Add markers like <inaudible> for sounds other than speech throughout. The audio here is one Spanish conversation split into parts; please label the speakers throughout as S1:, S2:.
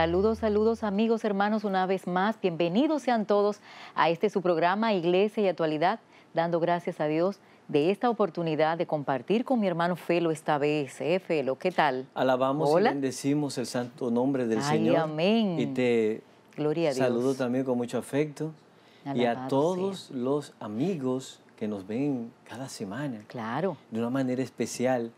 S1: Saludos, saludos amigos, hermanos, una vez más. Bienvenidos sean todos a este su programa Iglesia y Actualidad, dando gracias a Dios de esta oportunidad de compartir con mi hermano Felo esta vez. ¿eh, Felo? ¿Qué tal?
S2: Alabamos y bendecimos el santo nombre del Señor. Amén. Y te Gloria saludo también con mucho afecto. y a todos los amigos que nos ven cada semana. Claro. De una manera especial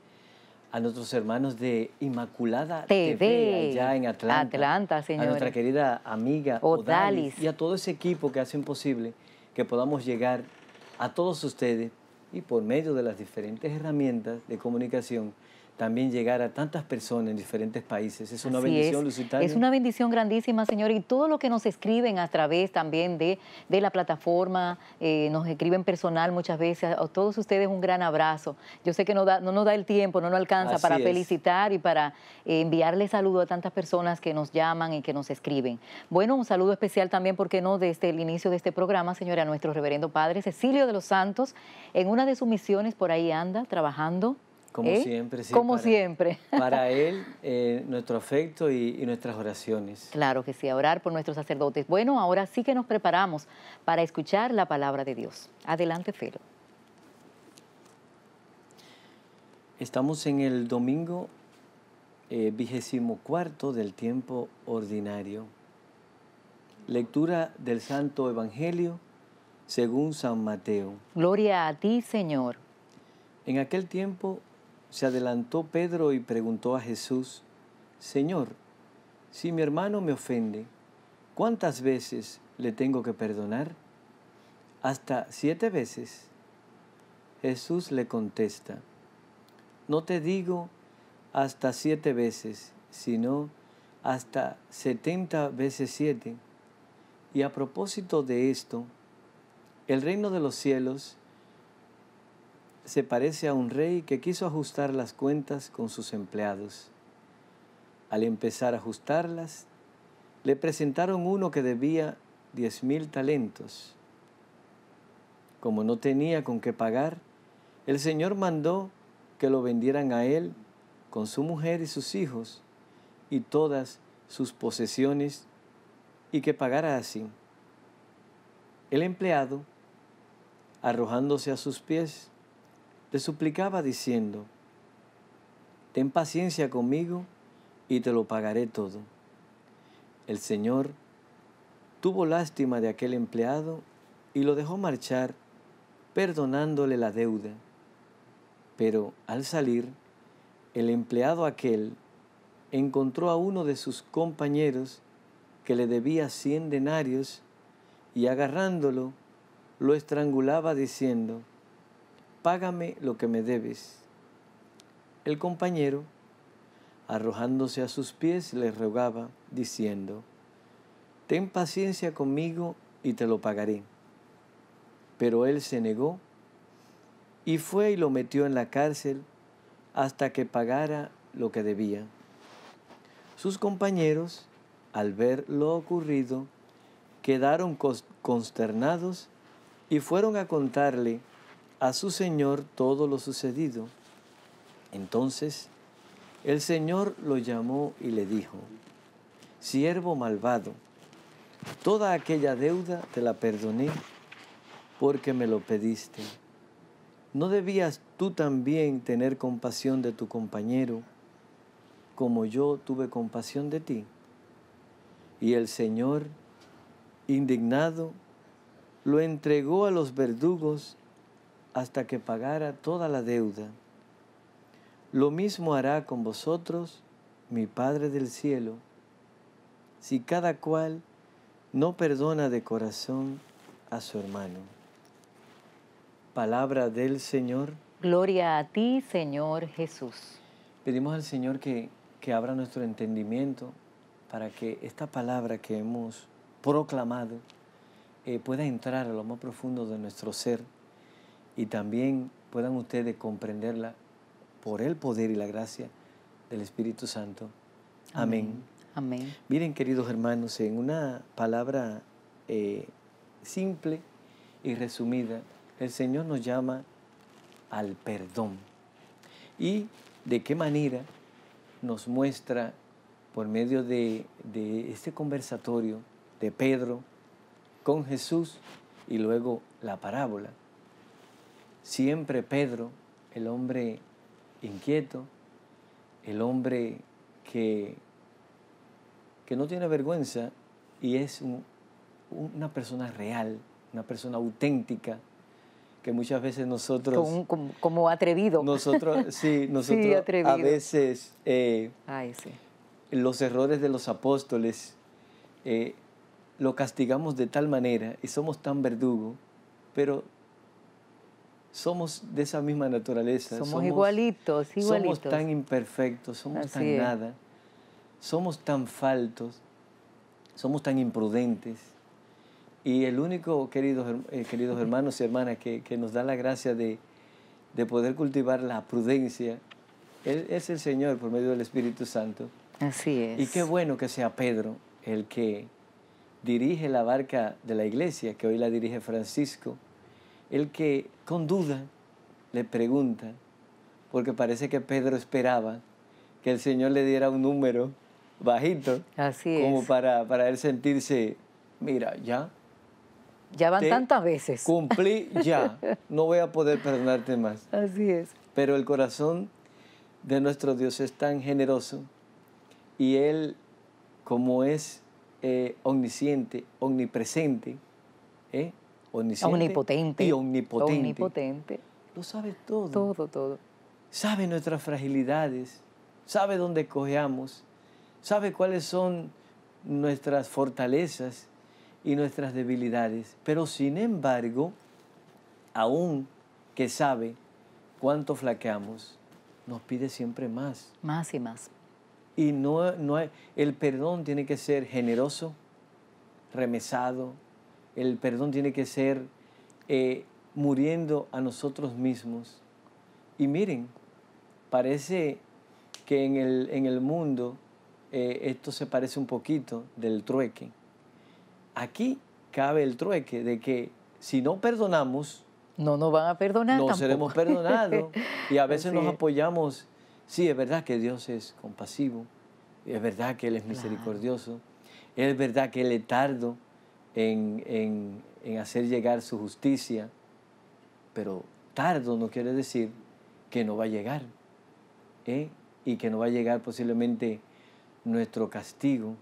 S2: a nuestros hermanos de Inmaculada TV, ya allá en Atlanta. A nuestra querida amiga Odalis. Y a todo ese equipo que hace imposible que podamos llegar a todos ustedes y por medio de las diferentes herramientas de comunicación también llegar a tantas personas en diferentes países. Es una bendición, lucita Es una
S1: bendición grandísima, señor, y todo lo que nos escriben a través también de, de la plataforma, eh, nos escriben personal muchas veces. A todos ustedes un gran abrazo. Yo sé que no, nos da el tiempo, no nos alcanza para felicitar y para eh, enviarle saludo a tantas personas que nos llaman y que nos escriben. Bueno, un saludo especial también, porque no?, desde el inicio de este programa, señora, a nuestro reverendo padre Cecilio de los Santos, en una de sus misiones por ahí anda trabajando
S2: como ¿Eh? siempre, sí. Como
S1: siempre. <laughs> Para
S2: Él, eh, nuestro afecto y, nuestras oraciones.
S1: Claro que sí, a orar por nuestros sacerdotes. Bueno, ahora sí que nos preparamos para escuchar la palabra de Dios. Adelante, Felo.
S2: Estamos en el domingo eh, vigésimo cuarto del tiempo ordinario. Lectura del Santo Evangelio según San Mateo.
S1: Gloria a ti, Señor.
S2: En aquel tiempo se adelantó Pedro y preguntó a Jesús, Señor, si mi hermano me ofende, ¿cuántas veces le tengo que perdonar? ¿Hasta siete veces? Jesús le contesta, no te digo hasta siete veces, sino hasta setenta veces siete. Y a propósito de esto, el reino de los cielos se parece a un rey que quiso ajustar las cuentas con sus empleados. Al empezar a ajustarlas, le presentaron uno que debía diez mil talentos. Como no tenía con qué pagar, el Señor mandó que lo vendieran a él con su mujer y sus hijos y todas sus posesiones y que pagara así. El empleado, arrojándose a sus pies, le suplicaba diciendo, ten paciencia conmigo y te lo pagaré todo. El Señor tuvo lástima de aquel empleado y lo dejó marchar, perdonándole la deuda. Pero al salir, el empleado aquel encontró a uno de sus compañeros que le debía cien denarios y agarrándolo, lo estrangulaba diciendo, págame lo que me debes. El compañero, arrojándose a sus pies, le rogaba, diciendo, Ten paciencia conmigo y te lo pagaré. Pero él se negó y fue y lo metió en la cárcel hasta que pagara lo que debía. Sus compañeros, al ver lo ocurrido, quedaron consternados y fueron a contarle a su señor todo lo sucedido. Entonces el Señor lo llamó y le dijo, siervo malvado, toda aquella deuda te la perdoné porque me lo pediste. ¿No debías tú también tener compasión de tu compañero como yo tuve compasión de ti? Y el Señor, indignado, lo entregó a los verdugos hasta que pagara toda la deuda. Lo mismo hará con vosotros mi Padre del cielo, si cada cual no perdona de corazón a su hermano. Palabra del Señor.
S1: Gloria a ti, Señor Jesús.
S2: Pedimos al Señor que, abra nuestro entendimiento para que esta palabra que hemos proclamado eh, pueda entrar a lo más profundo de nuestro ser y también puedan ustedes comprenderla por el poder y la gracia del Espíritu Santo. Amén. Amén. Miren, queridos hermanos, en una palabra eh, simple y resumida, el Señor nos llama al perdón. ¿Y de qué manera nos muestra por medio de este conversatorio de Pedro con Jesús y luego la parábola? Siempre Pedro, el hombre inquieto, el hombre que, que no tiene vergüenza y es una persona real, una persona auténtica, que muchas veces nosotros...
S1: Como, atrevido. Nosotros, <laughs>
S2: sí, nosotros a veces eh, los errores de los apóstoles eh, lo castigamos de tal manera y somos tan verdugos, pero somos de esa misma naturaleza. Somos, igualitos, igualitos. Somos tan imperfectos, somos tan nada, somos tan faltos, somos tan imprudentes. Y el único, queridos, eh, queridos hermanos y hermanas, que, nos da la gracia de, poder cultivar la prudencia, es el Señor por medio del Espíritu Santo.
S3: Así es. Y
S2: qué bueno que sea Pedro el que dirige la barca de la iglesia, que hoy la dirige Francisco, el que con duda le pregunta, porque parece que Pedro esperaba que el Señor le diera un número bajito, Así como para, para él sentirse, mira, ya.
S1: Ya van tantas veces.
S2: Cumplí ya, <laughs> no voy a poder perdonarte más. Así es. Pero el corazón de nuestro Dios es tan generoso y Él, como es eh, omnisciente, omnipresente, ¿eh? omnipotente. Y omnipotente. Lo sabe todo. Todo, todo. Sabe nuestras fragilidades, sabe dónde cojeamos, sabe cuáles son nuestras fortalezas y nuestras debilidades. Pero sin embargo, aún que sabe cuánto flaqueamos, nos pide siempre más. Más y más. Y no, no el perdón tiene que ser generoso, remesado, el perdón tiene que ser eh, muriendo a nosotros mismos. Y miren, parece que en el, en el mundo eh, esto se parece un poquito del trueque. Aquí cabe el trueque de que si no perdonamos,
S1: no nos van a perdonar. No seremos perdonados.
S2: Y a <laughs> veces nos apoyamos. Sí, es verdad que Dios es compasivo, es verdad que Él es misericordioso, es verdad que Él es tardo en, en, en hacer llegar su justicia, pero tardo no quiere decir que no va a llegar, ¿eh? y que no va a llegar posiblemente nuestro castigo,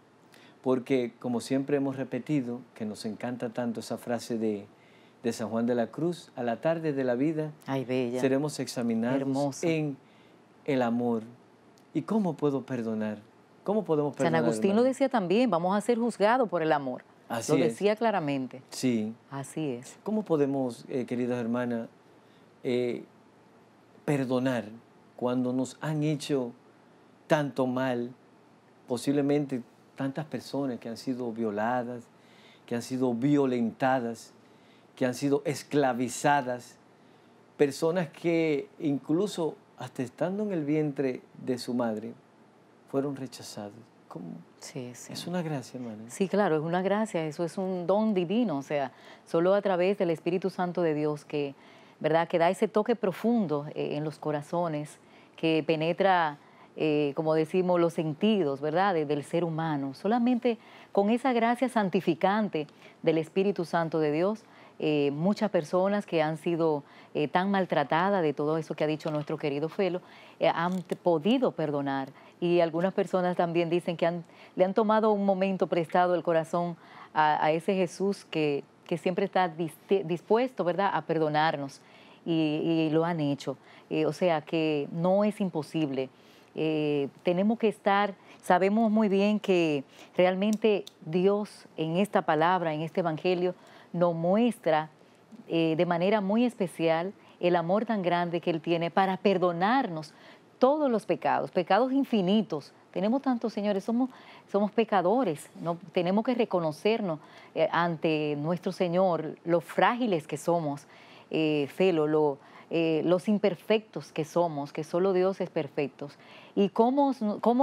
S2: porque como siempre hemos repetido, que nos encanta tanto esa frase de, de San Juan de la Cruz, a la tarde de la vida Ay, bella. seremos examinados en el amor. ¿Y cómo puedo perdonar? ¿Cómo podemos perdonar? San Agustín lo
S1: decía también, vamos a ser juzgados por el amor. Lo decía claramente.
S2: Sí. Así es. ¿Cómo podemos, querida eh, queridas hermanas, eh, perdonar cuando nos han hecho tanto mal, posiblemente tantas personas que han sido violadas, que han sido violentadas, que han sido esclavizadas, personas que incluso hasta estando en el vientre de su madre fueron rechazadas? Es una gracia, hermano.
S1: Sí, claro, es una gracia, eso es un don divino, o sea, solo a través del Espíritu Santo de Dios que, ¿verdad? Que da ese toque profundo eh, en los corazones, que penetra, eh, como decimos, los sentidos, ¿verdad? del ser humano. Solamente con esa gracia santificante del Espíritu Santo de Dios, eh, muchas personas que han sido tan maltratadas de todo eso que ha dicho nuestro querido Felo, han podido perdonar y algunas personas también dicen que le han tomado un momento prestado el corazón a, ese Jesús que, siempre está dispuesto, ¿verdad?, a perdonarnos y, lo han hecho. Eh, o sea que no es imposible. Eh, tenemos que estar, sabemos muy bien que realmente Dios en esta palabra, en este Evangelio, nos muestra eh, de manera muy especial el amor tan grande que Él tiene para perdonarnos todos los pecados, pecados infinitos. Tenemos tantos, señores, somos, somos pecadores, ¿no? tenemos que reconocernos eh, ante nuestro Señor, lo frágiles que somos, eh, lo, eh, los imperfectos que somos, que solo Dios es perfecto, y cómo,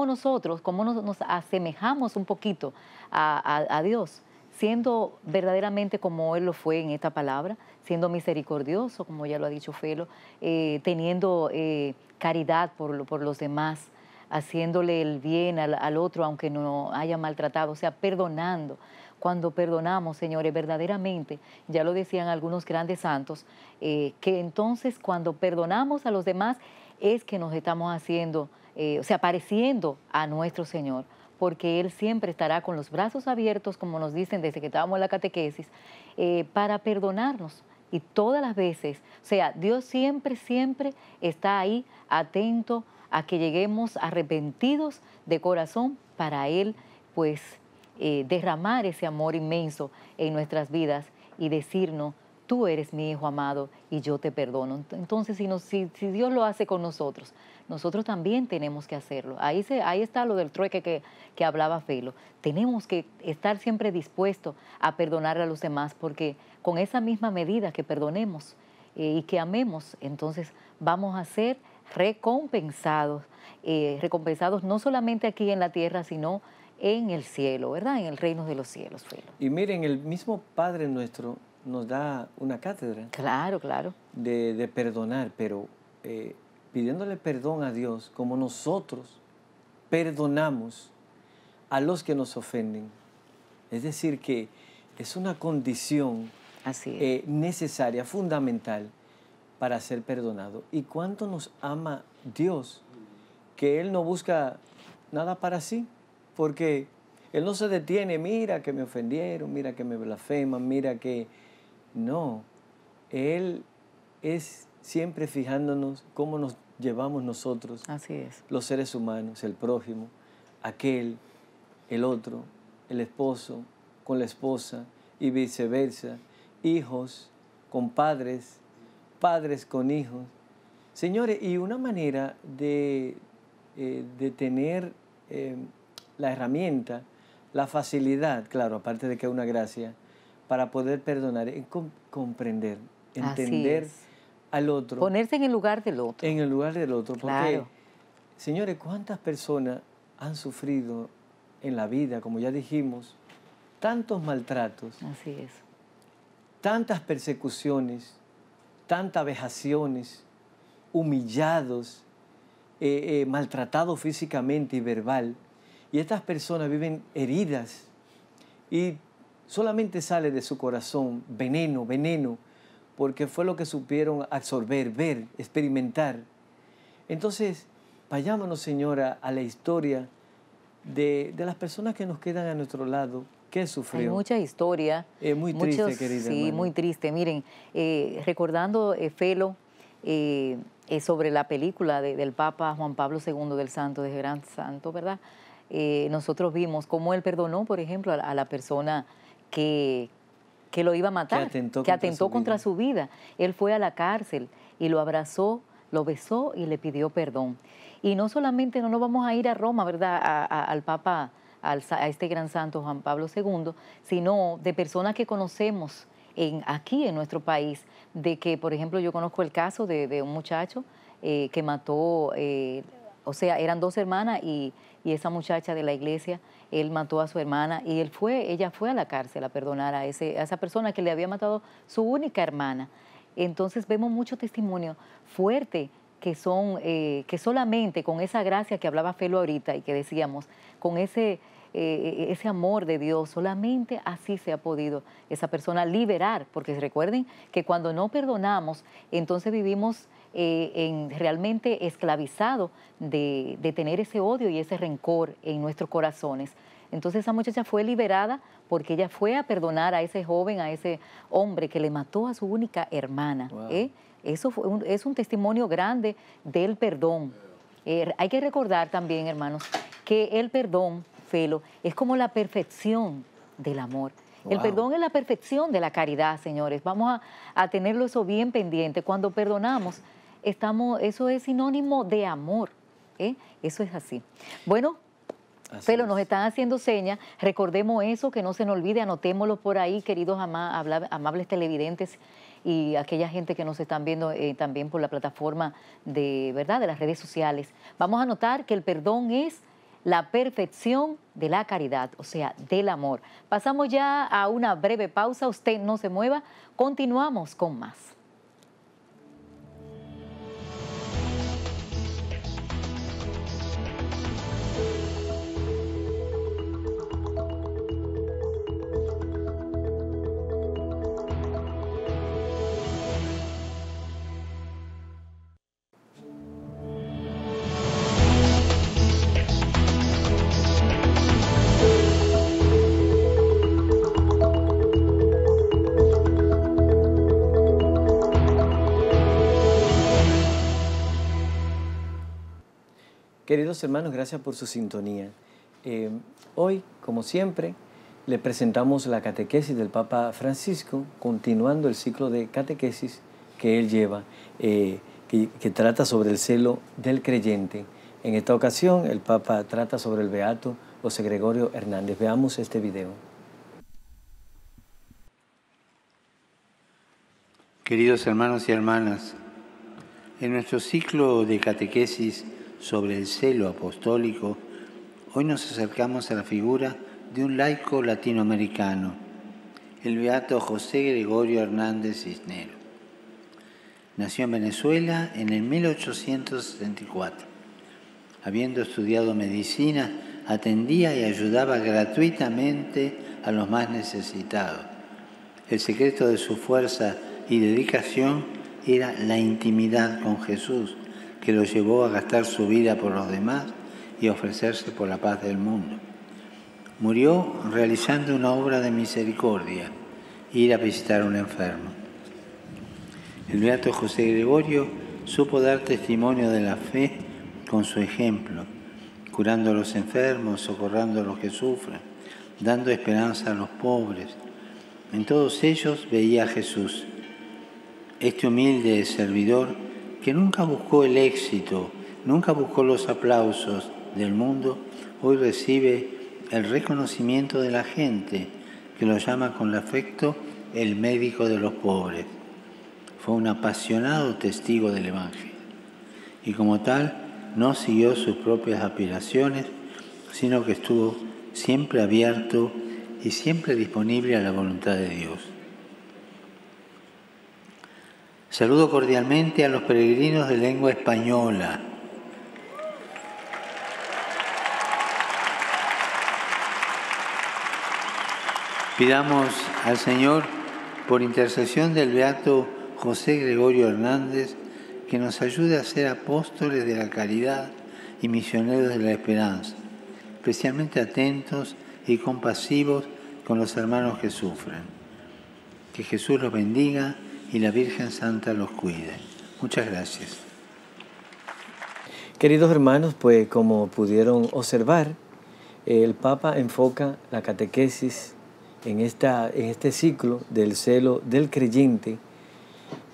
S1: nosotros, cómo nos, asemejamos un poquito a Dios siendo verdaderamente como Él lo fue en esta palabra, siendo misericordioso, como ya lo ha dicho Felo, eh, teniendo eh, caridad por, por los demás, haciéndole el bien al, otro aunque no haya maltratado, o sea, perdonando cuando perdonamos, señores, verdaderamente, ya lo decían algunos grandes santos, eh, que entonces cuando perdonamos a los demás es que nos estamos haciendo, o sea, pareciendo a nuestro Señor porque Él siempre estará con los brazos abiertos, como nos dicen desde que estábamos en la catequesis, eh, para perdonarnos. Y todas las veces, o sea, Dios siempre, siempre está ahí atento a que lleguemos arrepentidos de corazón para Él, pues, eh, derramar ese amor inmenso en nuestras vidas y decirnos, tú eres mi hijo amado y yo te perdono. Entonces, si, si, Dios lo hace con nosotros, nosotros también tenemos que hacerlo. Ahí, está lo del trueque que, hablaba Felo. Tenemos que estar siempre dispuestos a perdonar a los demás porque con esa misma medida que perdonemos eh, y que amemos, entonces vamos a ser recompensados, eh, recompensados no solamente aquí en la tierra, sino en el cielo, ¿verdad? En el reino de los cielos, Felo.
S2: Y miren, el mismo Padre nuestro nos da una cátedra.
S1: Claro, claro.
S2: De, perdonar, pero eh, pidiéndole perdón a Dios como nosotros perdonamos a los que nos ofenden. Es decir, que es una condición eh, necesaria, fundamental para ser perdonado. ¿Y cuánto nos ama Dios? Que Él no busca nada para sí, porque Él no se detiene, mira que me ofendieron, mira que me blasfeman, mira que no, Él es siempre fijándonos cómo nos llevamos nosotros, los seres humanos, el prójimo, aquel, el otro, el esposo, con la esposa y viceversa, hijos con padres, padres con hijos. Señores, y una manera de, eh, de tener eh, la herramienta, la facilidad, claro, aparte de que es una gracia, para poder perdonar, comprender, entender al otro. Ponerse
S1: en el lugar del otro.
S2: En el lugar del otro. Porque, señores, ¿cuántas personas han sufrido en la vida, como ya dijimos, tantos maltratos? Así es. Tantas persecuciones, tantas vejaciones, humillados, eh, eh, maltratados físicamente y verbal. Y estas personas viven heridas y solamente sale de su corazón veneno, veneno, porque fue lo que supieron absorber, ver, experimentar. Entonces, vayámonos, Señora, a la historia de, las personas que nos quedan a nuestro lado, que sufrieron. Hay mucha
S1: historia. Es muy triste, querida. Sí, muy triste. Miren, eh, recordando, eh, Felo, eh, sobre la película del Papa Juan Pablo II del Santo, de Gran Santo, ¿verdad? nosotros vimos cómo él perdonó, por ejemplo, a la persona que, lo iba a matar, que atentó, contra, su, vida. Él fue a la cárcel y lo abrazó, lo besó y le pidió perdón. Y no solamente no nos vamos a ir a Roma, ¿verdad? al Papa, al, a este gran santo Juan Pablo II, sino de personas que conocemos en, aquí en nuestro país, de que, por ejemplo, yo conozco el caso de, un muchacho eh, que mató eh, o sea, eran dos hermanas y, esa muchacha de la iglesia, él mató a su hermana y él fue, ella fue a la cárcel a perdonar a, esa persona que le había matado su única hermana. Entonces vemos mucho testimonio fuerte que son, eh, que solamente con esa gracia que hablaba Felo ahorita y que decíamos, con ese eh, eh, ese amor de Dios. Solamente así se ha podido esa persona liberar, porque recuerden que cuando no perdonamos, entonces vivimos eh, en realmente esclavizado de, tener ese odio y ese rencor en nuestros corazones. Entonces esa muchacha fue liberada porque ella fue a perdonar a ese joven, a ese hombre que le mató a su única hermana. Eso es un testimonio grande del perdón. hay que recordar también, hermanos, que el perdón felo, es como la perfección del amor. El perdón es la perfección de la caridad, señores. Vamos a, tenerlo eso bien pendiente. Cuando perdonamos, estamos, eso es sinónimo de amor. ¿eh? Eso es así. Bueno, Felo, nos están haciendo señas, recordemos eso, que no se nos olvide, anotémoslo por ahí, queridos amables televidentes y aquella gente que nos están viendo eh, también por la plataforma de verdad de las redes sociales. Vamos a notar que el perdón es la perfección de la caridad, o sea, del amor. Pasamos ya a una breve pausa, usted no se mueva, continuamos con más.
S2: Queridos hermanos, gracias por su sintonía. Eh, hoy, como siempre, le presentamos la catequesis del Papa Francisco, continuando el ciclo de catequesis que él lleva, eh, que, que trata sobre el celo del creyente. En esta ocasión, el Papa trata sobre el Beato José Gregorio Hernández. Veamos este video.
S3: Queridos hermanos y hermanas, en nuestro ciclo de catequesis, sobre el celo apostólico, hoy nos acercamos a la figura de un laico latinoamericano, el beato José Gregorio Hernández Cisnero. Nació en Venezuela en el 1874. Habiendo estudiado medicina, atendía y ayudaba gratuitamente a los más necesitados. El secreto de su fuerza y dedicación era la intimidad con Jesús, que lo llevó a gastar su vida por los demás y ofrecerse por la paz del mundo. Murió realizando una obra de misericordia, ir a visitar a un enfermo. El beato José Gregorio supo dar testimonio de la fe con su ejemplo, curando a los enfermos, socorrando a los que sufren, dando esperanza a los pobres. En todos ellos veía a Jesús. Este humilde servidor que nunca buscó el éxito, nunca buscó los aplausos del mundo, hoy recibe el reconocimiento de la gente, que lo llama con afecto el médico de los pobres. Fue un apasionado testigo del Evangelio y como tal no siguió sus propias aspiraciones, sino que estuvo siempre abierto y siempre disponible a la voluntad de Dios. Saludo cordialmente a los peregrinos de lengua española. Pidamos al Señor, por intercesión del Beato José Gregorio Hernández, que nos ayude a ser apóstoles de la caridad y misioneros de la esperanza, especialmente atentos y compasivos con los hermanos que sufren. Que Jesús los bendiga y la Virgen Santa los cuide. Muchas gracias.
S2: Queridos hermanos, pues como pudieron observar, el Papa enfoca la catequesis en, esta, en este ciclo del celo del creyente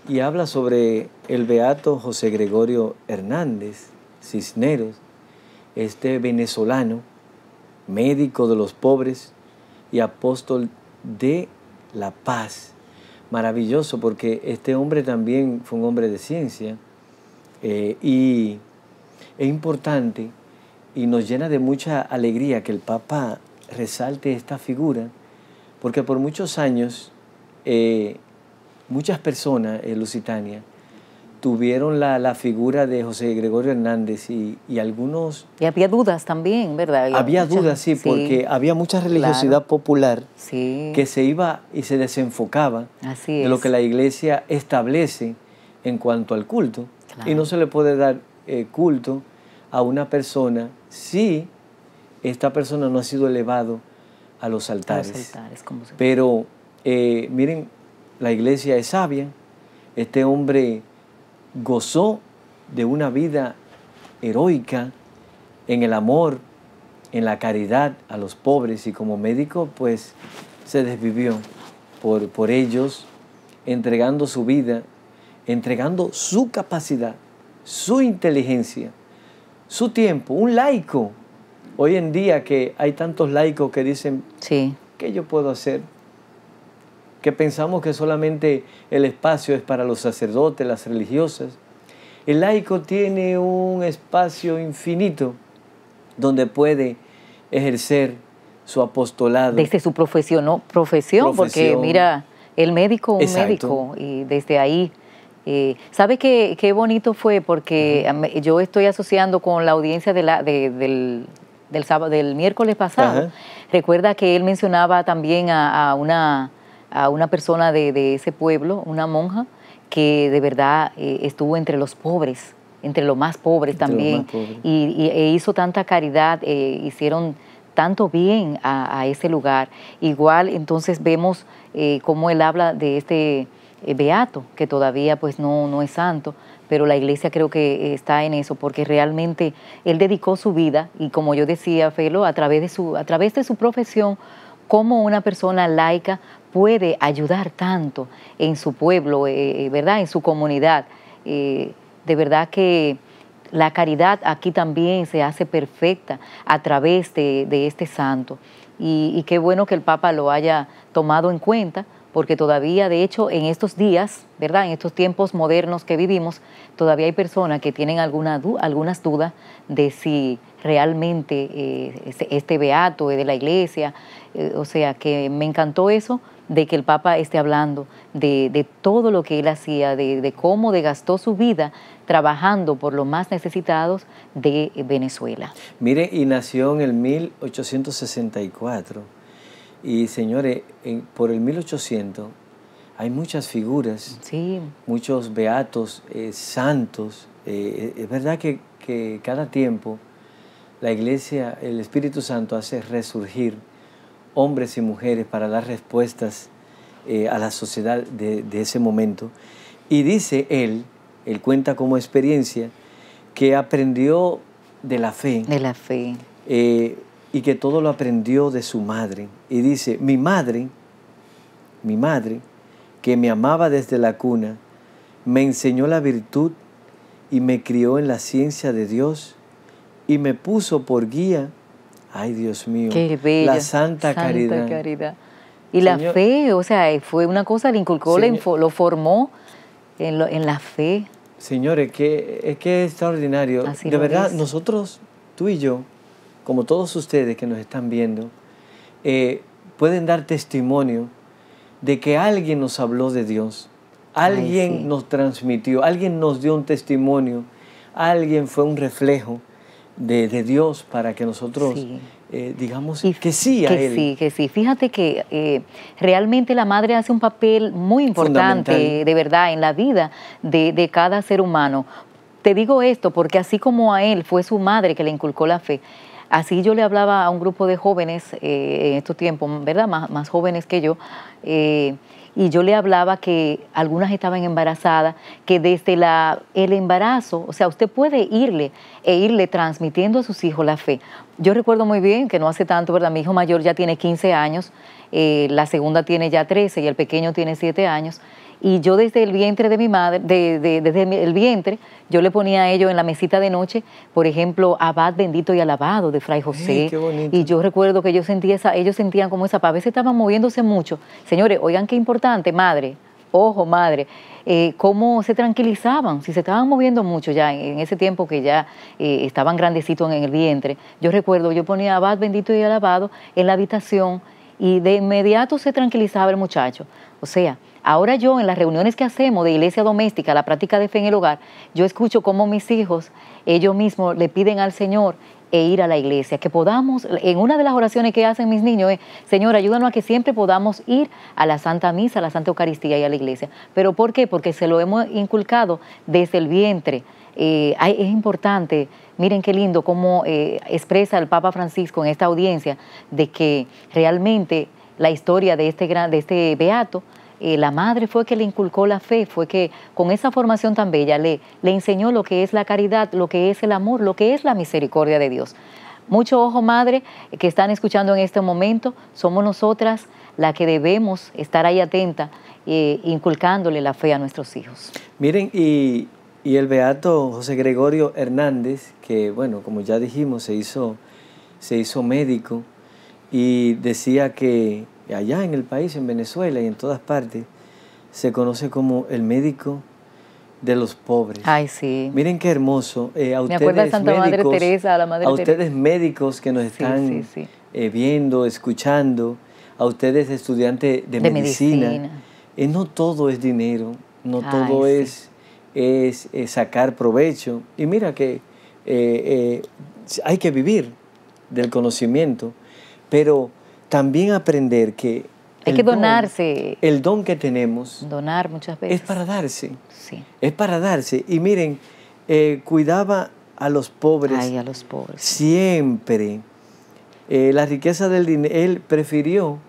S2: y habla sobre el beato José Gregorio Hernández Cisneros, este venezolano, médico de los pobres y apóstol de la paz maravilloso porque este hombre también fue un hombre de ciencia eh, y es importante y nos llena de mucha alegría que el Papa resalte esta figura porque por muchos años eh, muchas personas en Lusitania tuvieron la, figura de José Gregorio Hernández y, algunos...
S1: Y había dudas también, ¿verdad? Había, dudas, sí, porque
S2: había mucha religiosidad popular que se iba y se desenfocaba de lo que la iglesia establece en cuanto al culto. Y no se le puede dar eh, culto a una persona si esta persona no ha sido elevado a los altares. Pero eh, miren, la iglesia es sabia. Este hombre gozó de una vida heroica en el amor, en la caridad a los pobres y como médico pues se desvivió por, por ellos, entregando su vida, entregando su capacidad, su inteligencia, su tiempo, un laico. Hoy en día que hay tantos laicos que dicen, sí. ¿qué yo puedo hacer? que pensamos que solamente el espacio es para los sacerdotes, las religiosas. El laico tiene un espacio infinito donde puede ejercer su apostolado. Desde su profesión, ¿no? Profesión, porque mira,
S1: el médico, un médico, y desde ahí. Eh, ¿Sabe qué, qué, bonito fue? Porque yo estoy asociando con la audiencia de la, del, del, del miércoles pasado. Recuerda que él mencionaba también a una a una persona de, ese pueblo, una monja, que de verdad eh, estuvo entre los pobres, entre los más pobres también, Y, e hizo tanta caridad, eh, hicieron tanto bien a, ese lugar. Igual entonces vemos eh, cómo él habla de este beato, que todavía pues no, no es santo, pero la iglesia creo que está en eso, porque realmente él dedicó su vida, y como yo decía, Felo, a través de su, a través de su profesión, como una persona laica puede ayudar tanto en su pueblo, eh, eh, ¿verdad? En su comunidad. Eh, de verdad que la caridad aquí también se hace perfecta a través de, este santo. Y, qué bueno que el Papa lo haya tomado en cuenta, porque todavía, de hecho, en estos días, ¿verdad? En estos tiempos modernos que vivimos, todavía hay personas que tienen algunas dudas de si realmente este, este, beato es de la iglesia. o sea, que me encantó eso de que el Papa esté hablando de, todo lo que él hacía, de, cómo gastó su vida trabajando por los más necesitados
S2: de Venezuela. Mire, y nació en el 1864. Y señores, por el 1800 hay muchas figuras, sí. muchos beatos, eh, santos. Eh, eh, es verdad que, que cada tiempo la iglesia, el Espíritu Santo hace resurgir hombres y mujeres para dar respuestas eh, a la sociedad de, ese momento. Y dice él, él cuenta como experiencia, que aprendió de la fe. De la fe. Eh, y que todo lo aprendió de su madre. Y dice, mi madre, mi madre, que me amaba desde la cuna, me enseñó la virtud y me crió en la ciencia de Dios y me puso por guía Ay, Dios mío. La Santa, Caridad. Y la fe,
S1: o sea, fue una cosa, le inculcó, lo formó en, la fe.
S2: Señores, que es extraordinario. de verdad, nosotros, tú y yo, como todos ustedes que nos están viendo, eh, pueden dar testimonio de que alguien nos habló de Dios, alguien nos transmitió, alguien nos dio un testimonio, alguien fue un reflejo de, Dios para que nosotros eh, digamos que sí a que Sí,
S1: que sí. Fíjate que eh, realmente la madre hace un papel muy importante, de verdad, en la vida de, cada ser humano. Te digo esto porque así como a Él fue su madre que le inculcó la fe, Así yo le hablaba a un grupo de jóvenes eh, en estos tiempos, ¿verdad? Más, más jóvenes que yo, eh, y yo le hablaba que algunas estaban embarazadas, que desde la, el embarazo, o sea, usted puede irle e irle transmitiendo a sus hijos la fe. Yo recuerdo muy bien que no hace tanto, ¿verdad? Mi hijo mayor ya tiene 15 años, eh, la segunda tiene ya 13 y el pequeño tiene 7 años y yo desde el vientre de mi madre, de, desde el vientre, yo le ponía a ellos en la mesita de noche, por ejemplo, Abad bendito y alabado de Fray José. y yo recuerdo que yo sentía esa, ellos sentían como esa paz. A veces estaban moviéndose mucho. Señores, oigan qué importante, madre, ojo, madre. Eh, cómo se tranquilizaban, si se estaban moviendo mucho ya en, ese tiempo que ya eh, estaban grandecitos en el vientre. Yo recuerdo, yo ponía Abad bendito y alabado en la habitación y de inmediato se tranquilizaba el muchacho. O sea, Ahora yo en las reuniones que hacemos de iglesia doméstica, la práctica de fe en el hogar, yo escucho cómo mis hijos, ellos mismos le piden al Señor e ir a la iglesia, que podamos, en una de las oraciones que hacen mis niños es, Señor, ayúdanos a que siempre podamos ir a la Santa Misa, a la Santa Eucaristía y a la iglesia. ¿Pero por qué? Porque se lo hemos inculcado desde el vientre. Eh, es importante, miren qué lindo cómo eh, expresa el Papa Francisco en esta audiencia de que realmente la historia de este, gran, de este beato la madre fue que le inculcó la fe, fue que con esa formación tan bella le, le enseñó lo que es la caridad, lo que es el amor, lo que es la misericordia de Dios. Mucho ojo, madre, que están escuchando en este momento, somos nosotras las que debemos estar ahí atenta, eh, inculcándole la fe a nuestros hijos.
S2: Miren, y, y, el beato José Gregorio Hernández, que bueno, como ya dijimos, se hizo, se hizo médico y decía que allá en el país, en Venezuela y en todas partes, se conoce como el médico de los pobres. Ay, sí. Miren qué hermoso. a ustedes, médicos, ustedes médicos que nos están eh, viendo, escuchando, a ustedes estudiantes de, medicina. Eh, no todo es dinero, no todo es, es, es, eh, sacar provecho. Y mira que hay que vivir del conocimiento, pero también aprender que... Hay donarse. el don que tenemos.
S1: Donar muchas veces. Es
S2: para darse. Es para darse. Y miren, eh, cuidaba a los pobres. a los pobres. Siempre. Eh, la riqueza del dinero, él prefirió,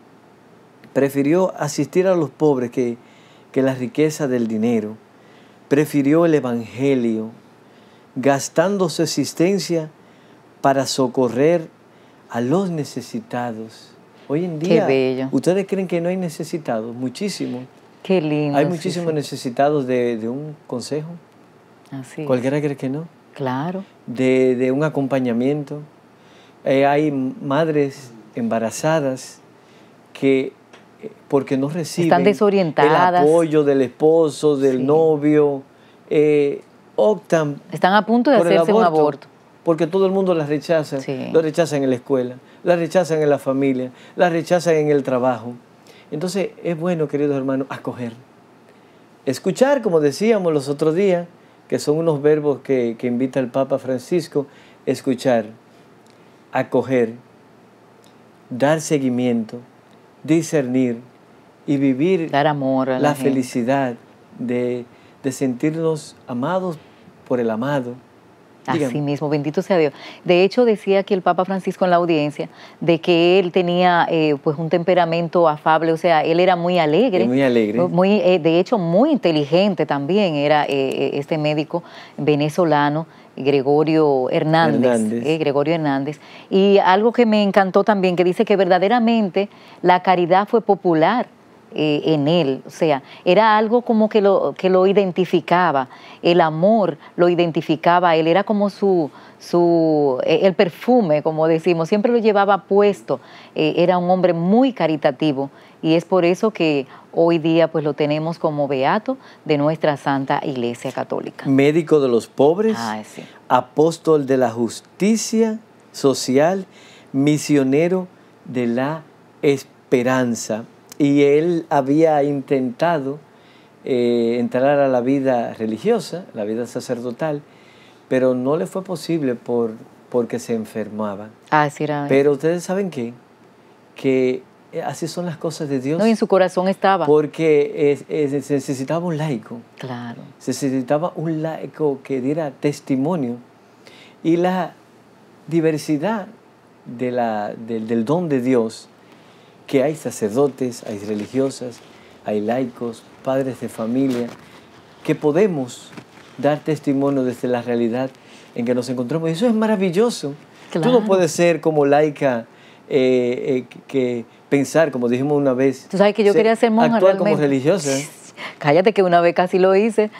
S2: prefirió asistir a los pobres que, que la riqueza del dinero. Prefirió el Evangelio, gastando su existencia para socorrer a los necesitados. Hoy en día, ustedes creen que no hay necesitados, muchísimo.
S1: Qué lindo. Hay muchísimos
S2: necesitados de, un consejo. Cualquiera cree que no. Claro. De, un acompañamiento. Eh, hay madres embarazadas que eh, porque no reciben el apoyo del esposo, del novio, eh, optan.
S1: Están a punto de hacerse un
S2: aborto. Porque todo el mundo las rechaza. Lo rechazan en la escuela, la rechazan en la familia, la rechazan en el trabajo. Entonces es bueno, queridos hermanos, acoger. Escuchar, como decíamos los otros días, que son unos verbos que, invita el Papa Francisco, escuchar, acoger, dar seguimiento, discernir y vivir dar amor la, felicidad de, de sentirnos amados por el amado, Así
S1: mismo, bendito sea Dios. De hecho, decía que el Papa Francisco en la audiencia de que él tenía eh, pues un temperamento afable, o sea, él era muy alegre. Muy alegre. Muy, eh, de hecho, muy inteligente también era eh, este médico venezolano. Gregorio Hernández, Gregorio Hernández, y algo que me encantó también, que dice que verdaderamente la caridad fue popular eh, en él, o sea, era algo como que lo, que lo identificaba, el amor lo identificaba él, era como su, su, eh, el perfume, como decimos, siempre lo llevaba puesto, eh, era un hombre muy caritativo y es por eso que hoy día pues lo tenemos como beato de nuestra Santa Iglesia Católica.
S2: Médico de los pobres, ah, apóstol de la justicia social, misionero de la esperanza y él había intentado eh, entrar a la vida religiosa, la vida sacerdotal, pero no le fue posible por, porque se enfermaba.
S1: Así ah, era. Pero
S2: ustedes saben qué, que así son las cosas de Dios. No, y en
S1: su corazón estaba.
S2: Porque se necesitaba un laico. Claro. Se necesitaba un laico que diera testimonio. Y la diversidad del don de Dios que hay sacerdotes, hay religiosas, hay laicos, padres de familia, que podemos dar testimonio desde la realidad en que nos encontramos. Y eso es maravilloso. Tú no puedes ser como laica eh, eh, que pensar, como dijimos una vez. Tú sabes que yo quería ser monja. Actuar como religiosa. <laughs> Cállate que una vez
S1: casi lo hice.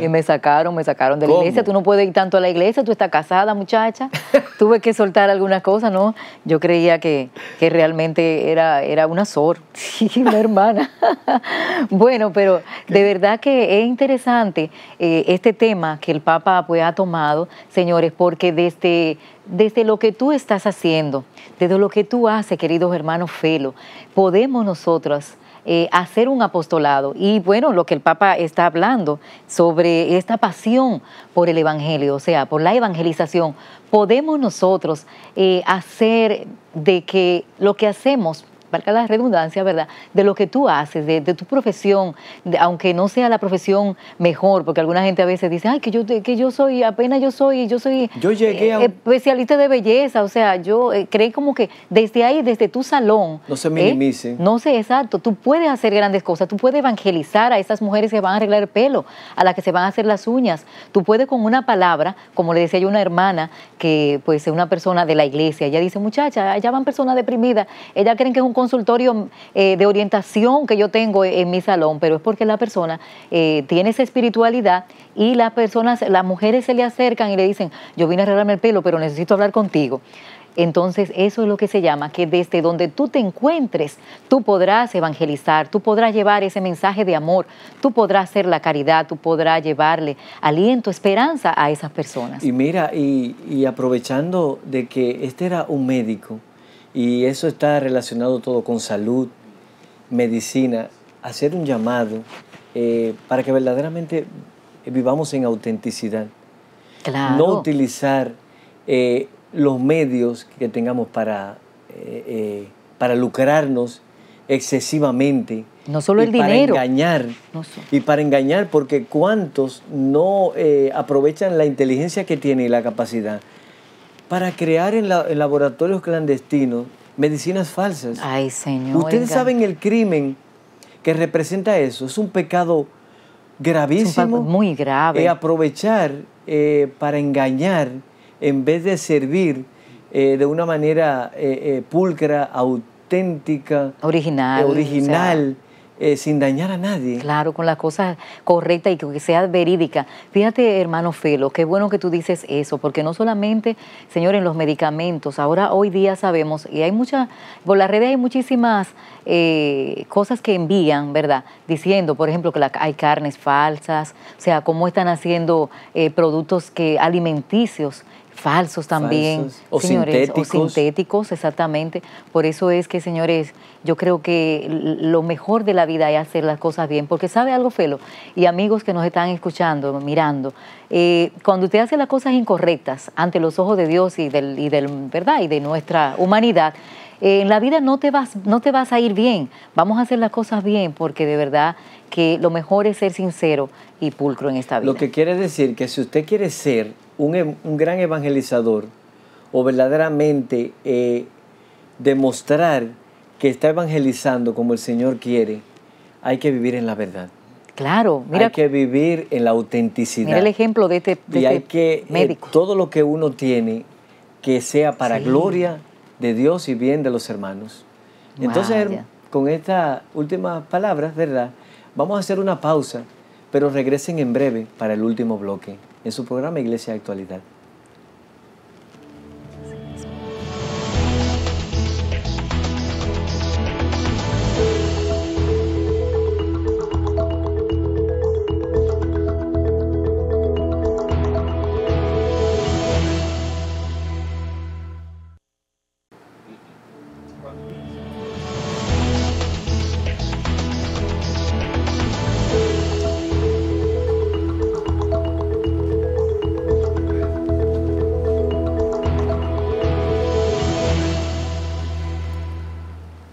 S1: Y me sacaron, me sacaron de la iglesia. Tú no puedes ir tanto a la iglesia, tú estás casada, muchacha. <laughs> Tuve que soltar algunas cosas, ¿no? Yo creía que, realmente era, era una sor, <laughs> una hermana. <laughs> bueno, pero de verdad que es interesante eh, este tema que el Papa pues, ha tomado, señores, porque desde desde lo que tú estás haciendo, desde lo que tú haces, queridos hermanos Felo, podemos nosotros eh, hacer un apostolado. Y bueno, lo que el Papa está hablando sobre esta pasión por el Evangelio, o sea, por la evangelización, podemos nosotros eh, hacer de que lo que hacemos valga la redundancia, ¿verdad? De lo que tú haces, de, tu profesión, aunque no sea la profesión mejor, porque alguna gente a veces dice, ay, que yo, que yo soy, apenas yo soy, yo soy yo eh, especialista de belleza, o sea, yo eh, creí como que desde ahí, desde tu salón...
S2: No se ¿eh? minimice.
S1: no sé, exacto, tú puedes hacer grandes cosas, tú puedes evangelizar a esas mujeres que van a arreglar el pelo, a las que se van a hacer las uñas, tú puedes con una palabra, como le decía yo a una hermana, que pues es una persona de la iglesia, ella dice, muchacha, allá van personas deprimidas, ellas creen que es un consultorio eh, de orientación que yo tengo en, mi salón, pero es porque la persona eh, tiene esa espiritualidad y las personas, las mujeres se le acercan y le dicen, yo vine a arreglarme el pelo, pero necesito hablar contigo. Entonces, eso es lo que se llama que desde donde tú te encuentres, tú podrás evangelizar, tú podrás llevar ese mensaje de amor, tú podrás hacer la caridad, tú podrás llevarle aliento, esperanza a esas personas.
S2: Y mira, y aprovechando de que este era un médico, y eso está relacionado todo con salud, medicina, hacer un llamado eh, para que verdaderamente vivamos en autenticidad. No utilizar eh, los medios que tengamos para, eh, para lucrarnos excesivamente. No solo el para engañar. y para engañar, porque cuántos no aprovechan la inteligencia que tiene y la capacidad para crear en, laboratorios clandestinos medicinas falsas. Ay, señor. Ustedes saben el crimen que representa eso. Es un pecado gravísimo. Es muy grave. Eh, aprovechar para engañar en vez de servir eh, de una manera eh, eh, pulcra, auténtica, original. original. Eh, sin dañar a nadie. Claro, con las cosas correcta
S1: y que sea verídica. Fíjate, hermano Felo, qué bueno que tú dices eso, porque no solamente, señor, en los medicamentos, ahora hoy día sabemos, y hay muchas, por la red hay muchísimas eh, cosas que envían, ¿verdad? Diciendo, por ejemplo, que la, hay carnes falsas, o sea, cómo están haciendo eh, productos que alimenticios falsos también, señores, sintéticos. o sintéticos, exactamente. Por eso es que, señores, yo creo que lo mejor de la vida es hacer las cosas bien, porque sabe algo, Felo, y amigos que nos están escuchando, mirando, eh, cuando usted hace las cosas incorrectas ante los ojos de Dios y del, del verdad y de nuestra humanidad, eh, en la vida no te vas, no te vas a ir bien. Vamos a hacer las cosas bien, porque de verdad que lo mejor es ser sincero
S2: y pulcro en esta vida. Lo que quiere decir que si usted quiere ser un, gran evangelizador o verdaderamente eh, demostrar que está evangelizando como el Señor quiere, hay que vivir en la verdad.
S1: Claro, mira. Hay
S2: que vivir en la autenticidad. Mira el
S1: ejemplo de este, y hay este
S2: que, eh, todo lo que uno tiene, que sea para gloria de Dios y bien de los hermanos. Entonces, con estas últimas palabras, ¿verdad? Vamos a hacer una pausa, pero regresen en breve para el último bloque en su programa Iglesia Actualidad.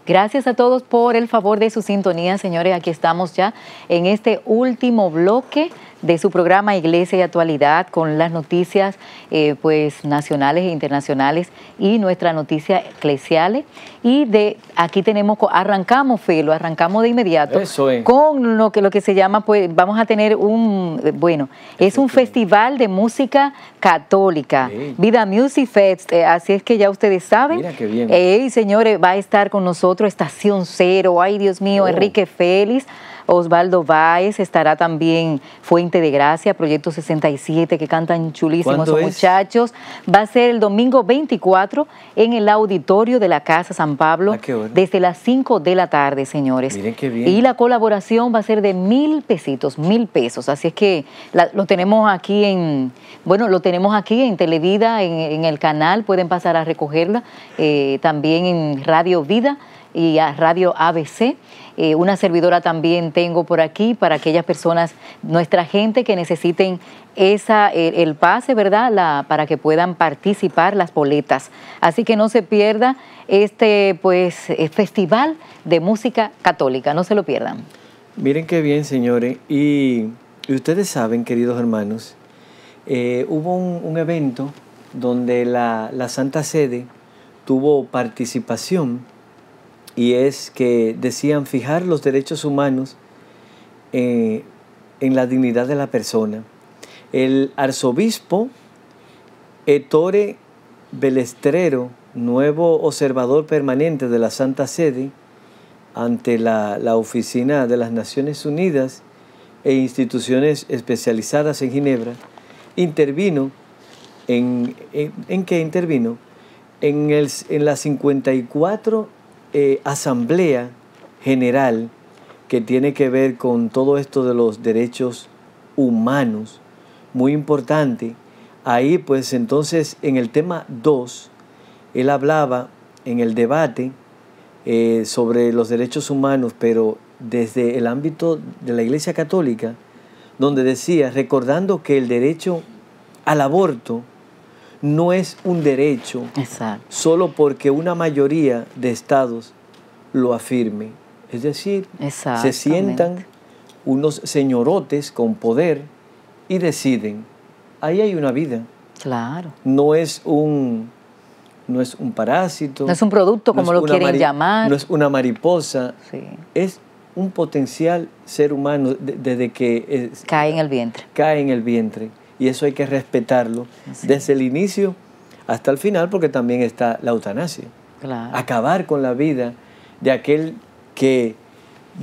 S1: Gracias a todos por el favor de su sintonía, señores. Aquí estamos ya en este último bloque de su programa Iglesia y Actualidad con las noticias eh, pues, nacionales e internacionales y nuestra noticia eclesiales. Y de aquí tenemos, arrancamos, Felo, arrancamos de inmediato con lo que, lo que se llama, pues vamos a tener un, bueno, es un festival de música católica, Vida Music Fest, eh, así es que ya ustedes saben. Mira qué bien. señores, va a estar con nosotros Estación Cero, ay Dios mío, oh. Enrique Félix. Osvaldo Báez estará también Fuente de Gracia, Proyecto 67, que cantan chulísimos muchachos. Va a ser el domingo 24 en el auditorio de la Casa San Pablo, ah, desde las 5 de la tarde, señores. Miren qué bien. Y la colaboración va a ser de mil pesitos, mil pesos. Así es que lo tenemos aquí en, bueno, lo tenemos aquí en Televida, en, el canal, pueden pasar a recogerla, eh, también en Radio Vida y a Radio ABC. Eh, una servidora también tengo por aquí para aquellas personas, nuestra gente que necesiten esa, el, pase, ¿verdad? La, para que puedan participar las boletas. Así que no se pierda este pues, eh, festival de música católica, no se lo pierdan.
S2: Miren qué bien, señores. Y, ustedes saben, queridos hermanos, eh, hubo un, evento donde la, la Santa Sede tuvo participación y es que decían fijar los derechos humanos eh, en la dignidad de la persona. El arzobispo Ettore Belestrero, nuevo observador permanente de la Santa Sede, ante la, Oficina de las Naciones Unidas e instituciones especializadas en Ginebra, intervino en, en, qué intervino? En, en la 54 eh, asamblea general que tiene que ver con todo esto de los derechos humanos, muy importante. Ahí pues entonces en el tema 2, él hablaba en el debate eh, sobre los derechos humanos, pero desde el ámbito de la Iglesia Católica, donde decía, recordando que el derecho al aborto, no es un derecho solo porque una mayoría de estados lo afirme. Es decir, se sientan unos señorotes con poder y deciden, ahí hay una vida. Claro. No es un, no es un parásito. No es un producto como lo quieren llamar. No es una mariposa. Es un potencial ser humano desde que... cae en el vientre. Cae en el vientre y eso hay que respetarlo desde el inicio hasta el final porque también está la eutanasia. Acabar con la vida de aquel que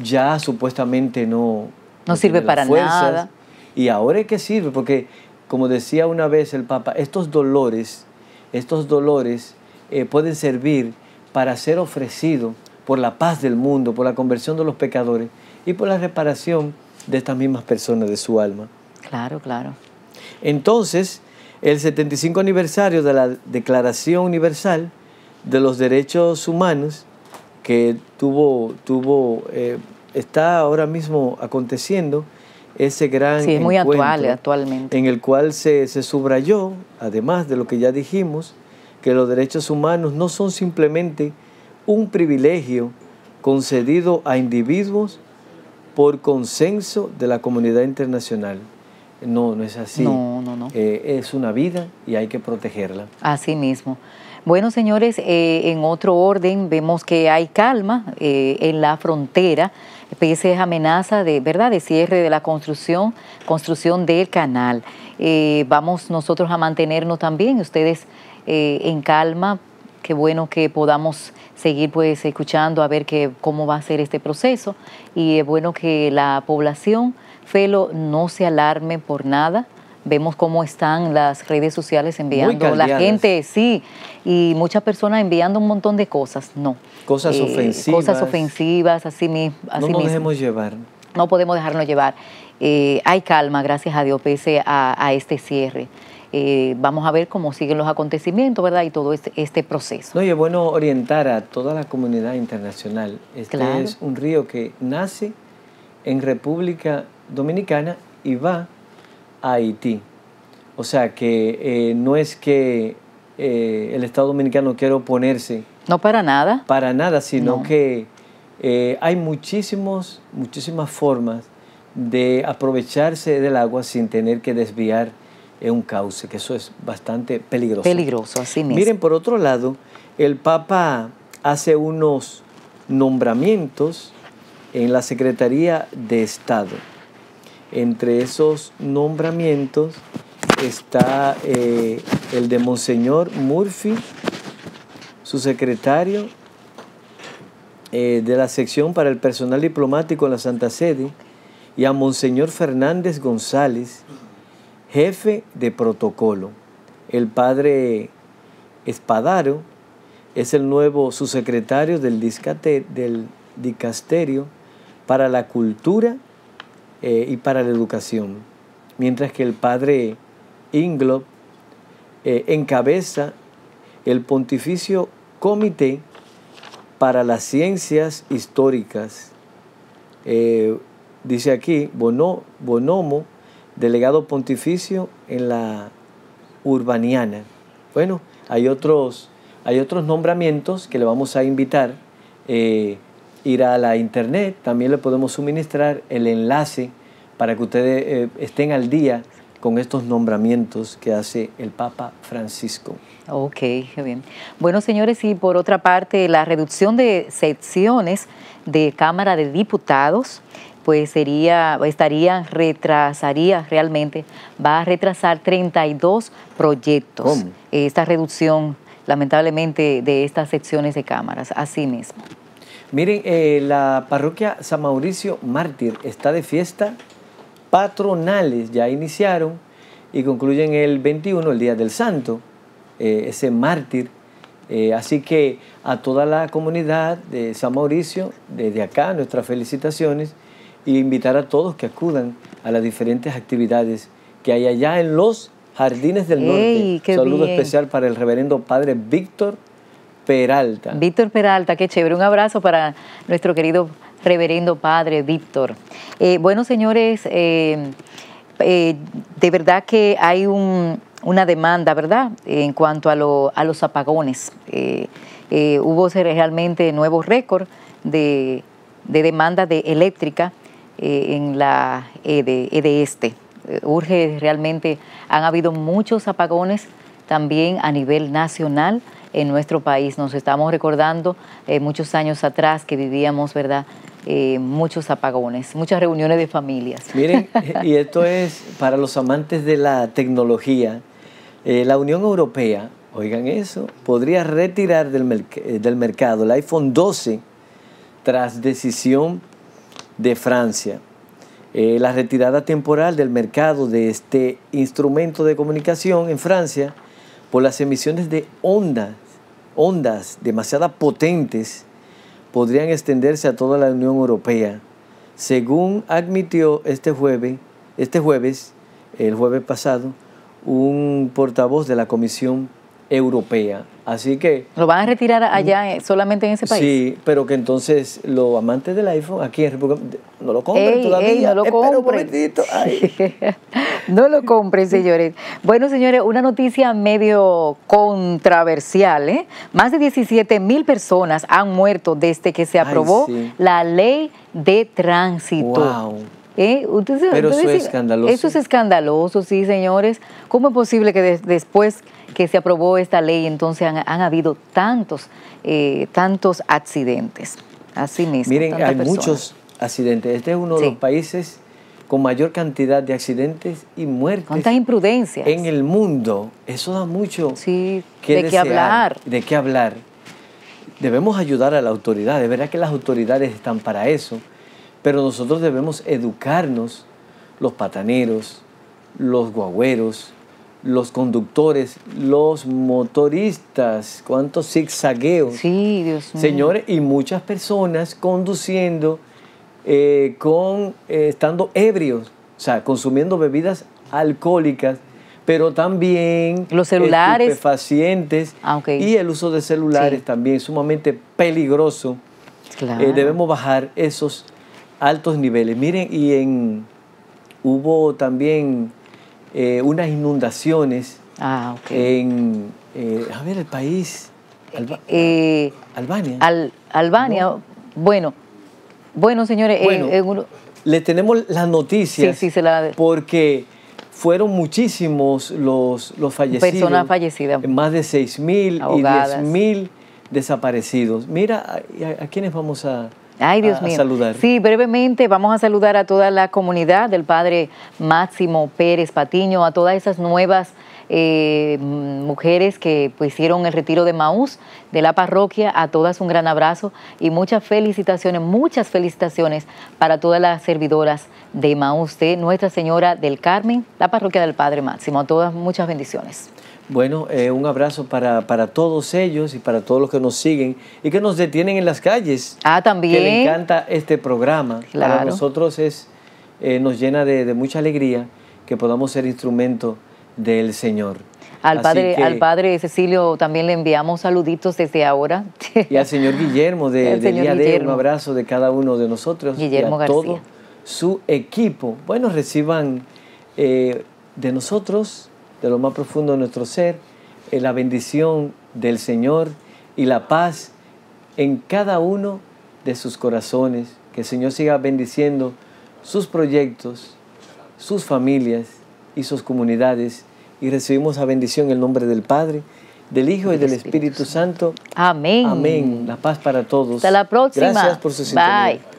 S2: ya supuestamente no... No sirve para nada. Y ahora es que sirve, porque como decía una vez el Papa, estos dolores, estos dolores eh, pueden servir para ser ofrecidos por la paz del mundo, por la conversión de los pecadores y por la reparación de estas mismas personas, de su alma. Claro, claro. Entonces, el 75 aniversario de la Declaración Universal de los Derechos Humanos, que tuvo, eh, está ahora mismo aconteciendo ese gran sí, es muy actual, eh, actualmente. en el cual se subrayó, además de lo que ya dijimos, que los derechos humanos no son simplemente un privilegio concedido a individuos por consenso de la comunidad internacional. No, no es así. No, no, no. Eh, es una vida y hay que protegerla.
S1: Así mismo. Bueno, señores, eh, en otro orden vemos que hay calma eh, en la frontera, pese a amenaza de, ¿verdad? de cierre de la construcción, construcción del canal. vamos nosotros a mantenernos también, ustedes en calma. Qué bueno que podamos seguir pues escuchando a ver qué cómo va a ser este proceso y es bueno que la población Felo, no se alarme por nada. Vemos cómo están las redes sociales enviando la gente, sí, y muchas personas enviando un montón de cosas, no. Cosas eh, ofensivas. Cosas ofensivas, así, mismo. no podemos llevar. No podemos dejarnos llevar. Eh, hay calma, gracias a Dios, pese a, este cierre. Eh, vamos a ver cómo siguen los acontecimientos, ¿verdad? Y todo este, este, proceso.
S2: No, y es bueno orientar a toda la comunidad internacional. Este es un río que nace en República Dominicana y va a Haití. O sea que eh, no es que eh, el Estado Dominicano quiera oponerse.
S1: No para nada.
S2: Para nada, sino que eh, hay muchísimos, muchísimas formas de aprovecharse del agua sin tener que desviar un cauce, que eso es bastante peligroso. Peligroso, así mismo. Miren, por otro lado, el Papa hace unos nombramientos en la Secretaría de Estado. Entre esos nombramientos está eh, el de Monseñor Murphy, su secretario eh, de la sección para el personal diplomático en la Santa Sede, y a Monseñor Fernández González, jefe de protocolo. El padre Espadaro es el nuevo subsecretario del, del dicasterio para la cultura eh, y para la educación, mientras que el padre Inglob eh, encabeza el Pontificio Comité para las Ciencias Históricas. Eh, dice aquí, Bono, Bonomo, delegado pontificio en la urbaniana. Bueno, hay otros, hay otros nombramientos que le vamos a invitar ir a la internet, también le podemos suministrar el enlace para que ustedes eh, estén al día con estos nombramientos que hace el Papa Francisco.
S1: Ok, bien. Bueno, señores, y por otra parte, la reducción de secciones de Cámara de Diputados, pues sería, estaría, retrasaría realmente, va a retrasar 32 proyectos. Esta reducción, lamentablemente, de estas secciones de cámaras, así mismo.
S2: Miren, eh, la parroquia San Mauricio Mártir está de fiesta patronales, ya iniciaron y concluyen el 21, el Día del Santo, eh, ese mártir. Eh, así que a toda la comunidad de San Mauricio, desde acá nuestras felicitaciones y invitar a todos que acudan a las diferentes actividades que hay allá en los Jardines del Norte. Saludo especial para el reverendo Padre Víctor Peralta.
S1: Víctor Peralta, qué chévere. Un abrazo para nuestro querido reverendo padre Víctor. Eh, bueno, señores, eh, eh, de verdad que hay una demanda, ¿verdad?, en cuanto a, los apagones. hubo realmente nuevos récord de, demanda de eléctrica en la EDE, Este. Urge realmente, han habido muchos apagones también a nivel nacional en nuestro país. Nos estamos recordando eh, muchos años atrás que vivíamos, ¿verdad? Eh, muchos apagones, muchas reuniones de familias.
S2: Miren, <laughs> y esto es para los amantes de la tecnología. Eh, la Unión Europea, oigan eso, podría retirar del, mercado el iPhone 12 tras decisión de Francia. la retirada temporal del mercado de este instrumento de comunicación en Francia por las emisiones de onda ondas demasiado potentes podrían extenderse a toda la Unión Europea, según admitió este jueves, este jueves, el jueves pasado, un portavoz de la Comisión europea. Así que... ¿Lo
S1: van a retirar mm. allá eh, solamente en ese país? Sí,
S2: pero que entonces los amantes del iPhone aquí en República... No lo compren todavía. Ey, no lo compren.
S1: <laughs> no lo compren, señores. Bueno, señores, una noticia medio controversial. ¿eh? Más de 17 mil personas han muerto desde que se aprobó la ley de tránsito. Wow. ¿Eh? ustedes. Pero eso es escandaloso. Eso es escandaloso, sí, señores. ¿Cómo es posible que después que se aprobó esta ley, entonces han, habido tantos, eh, tantos accidentes.
S2: Así mismo. Miren, hay muchos accidentes. Este es uno de los países con mayor cantidad de accidentes y muertes. ¿Cuántas
S1: imprudencias?
S2: En el mundo. Eso da mucho de qué hablar. De qué hablar. Debemos ayudar a la autoridad. De verdad que las autoridades están para eso. Pero nosotros debemos educarnos, los pataneros, los guagüeros, los conductores, los motoristas, cuántos zigzagueos. Sí, Dios mío. Señores, y muchas personas conduciendo eh, con eh, estando ebrios, o sea, consumiendo bebidas alcohólicas, pero también los celulares, estupefacientes ah, y el uso de celulares también sumamente peligroso. Claro. Eh, debemos bajar esos altos niveles. Miren, y en hubo también eh, unas inundaciones ah, en, eh, a ver, el país, eh, Albania. Albania, bueno,
S1: bueno, señores. Bueno,
S2: le tenemos las noticias porque fueron muchísimos los, los fallecidos. Personas fallecidas. Más de 6.000 mil y diez desaparecidos. Mira, a, a quiénes vamos a... Ay, Dios mío. Sí,
S1: brevemente vamos a saludar a toda la comunidad del padre Máximo Pérez Patiño, a todas esas nuevas eh, mujeres que pues, hicieron el retiro de Maús de la parroquia. A todas un gran abrazo y muchas felicitaciones, muchas felicitaciones para todas las servidoras de Maús de Nuestra Señora del Carmen, la parroquia del Padre Máximo. A todas muchas bendiciones.
S2: Bueno, eh, un abrazo para, todos ellos y para todos los que nos siguen y que nos detienen en las calles. Ah, también. Que le encanta este programa. Para nosotros es, eh, nos llena de, mucha alegría que podamos ser instrumento del Señor. Al padre, al
S1: padre Cecilio también le enviamos saluditos desde ahora.
S2: <laughs> Y al señor Guillermo de, de señor un abrazo de cada uno de nosotros. Guillermo y todo su equipo. Bueno, reciban eh, de nosotros de lo más profundo de nuestro ser, en la bendición del Señor y la paz en cada uno de sus corazones. Que el Señor siga bendiciendo sus proyectos, sus familias y sus comunidades. Y recibimos la bendición en el nombre del Padre, del Hijo y, del Espíritu, Santo. Amén. Amén. La paz para todos. Hasta la próxima. Gracias por su sintonía.